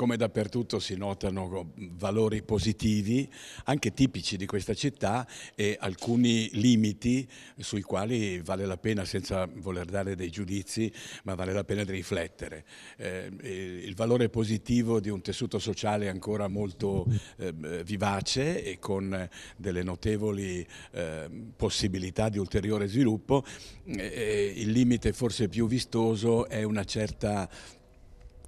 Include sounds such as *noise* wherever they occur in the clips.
Come dappertutto si notano valori positivi, anche tipici di questa città e alcuni limiti sui quali vale la pena, senza voler dare dei giudizi, ma vale la pena di riflettere. Eh, il valore positivo di un tessuto sociale ancora molto eh, vivace e con delle notevoli eh, possibilità di ulteriore sviluppo, eh, eh, il limite forse più vistoso è una certa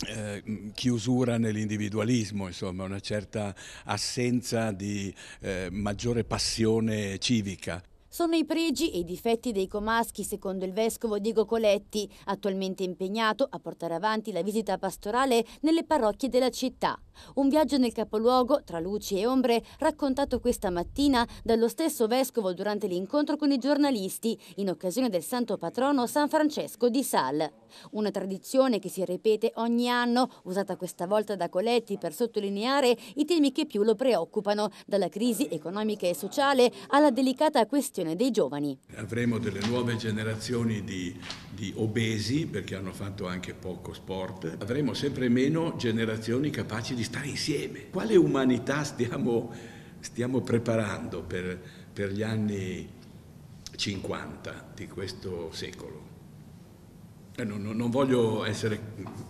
eh, chiusura nell'individualismo, insomma, una certa assenza di eh, maggiore passione civica sono i pregi e i difetti dei comaschi, secondo il vescovo Diego Coletti, attualmente impegnato a portare avanti la visita pastorale nelle parrocchie della città. Un viaggio nel capoluogo, tra luci e ombre, raccontato questa mattina dallo stesso vescovo durante l'incontro con i giornalisti, in occasione del santo patrono San Francesco di Sal. Una tradizione che si ripete ogni anno, usata questa volta da Coletti per sottolineare i temi che più lo preoccupano, dalla crisi economica e sociale alla delicata questione formazione dei giovani. Avremo delle nuove generazioni di, di obesi perché hanno fatto anche poco sport, avremo sempre meno generazioni capaci di stare insieme. Quale umanità stiamo, stiamo preparando per, per gli anni 50 di questo secolo? Eh, non, non, voglio essere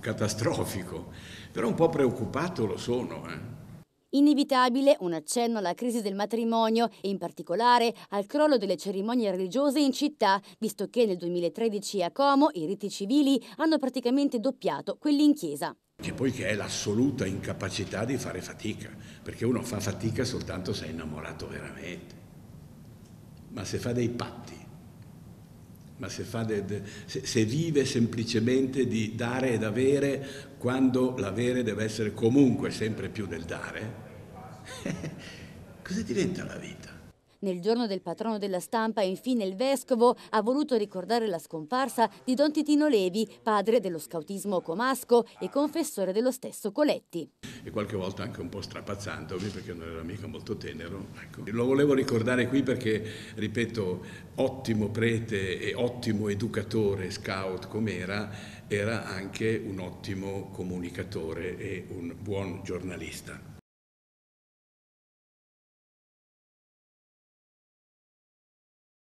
catastrofico, però un po' preoccupato lo sono. Eh. Inevitabile un accenno alla crisi del matrimonio e in particolare al crollo delle cerimonie religiose in città, visto che nel 2013 a Como i riti civili hanno praticamente doppiato quelli in chiesa. Che poi che è l'assoluta incapacità di fare fatica, perché uno fa fatica soltanto se è innamorato veramente. Ma se fa dei patti ma se, de, se, se, vive semplicemente di dare ed avere quando l'avere deve essere comunque sempre più del dare, *laughs* cosa diventa la vita? Nel giorno del patrono della stampa, infine, il vescovo ha voluto ricordare la scomparsa di Don Titino Levi, padre dello scautismo comasco e confessore dello stesso Coletti. E qualche volta anche un po' strapazzandomi perché non era mica molto tenero. Ecco. Lo volevo ricordare qui perché, ripeto, ottimo prete e ottimo educatore scout com'era, era anche un ottimo comunicatore e un buon giornalista.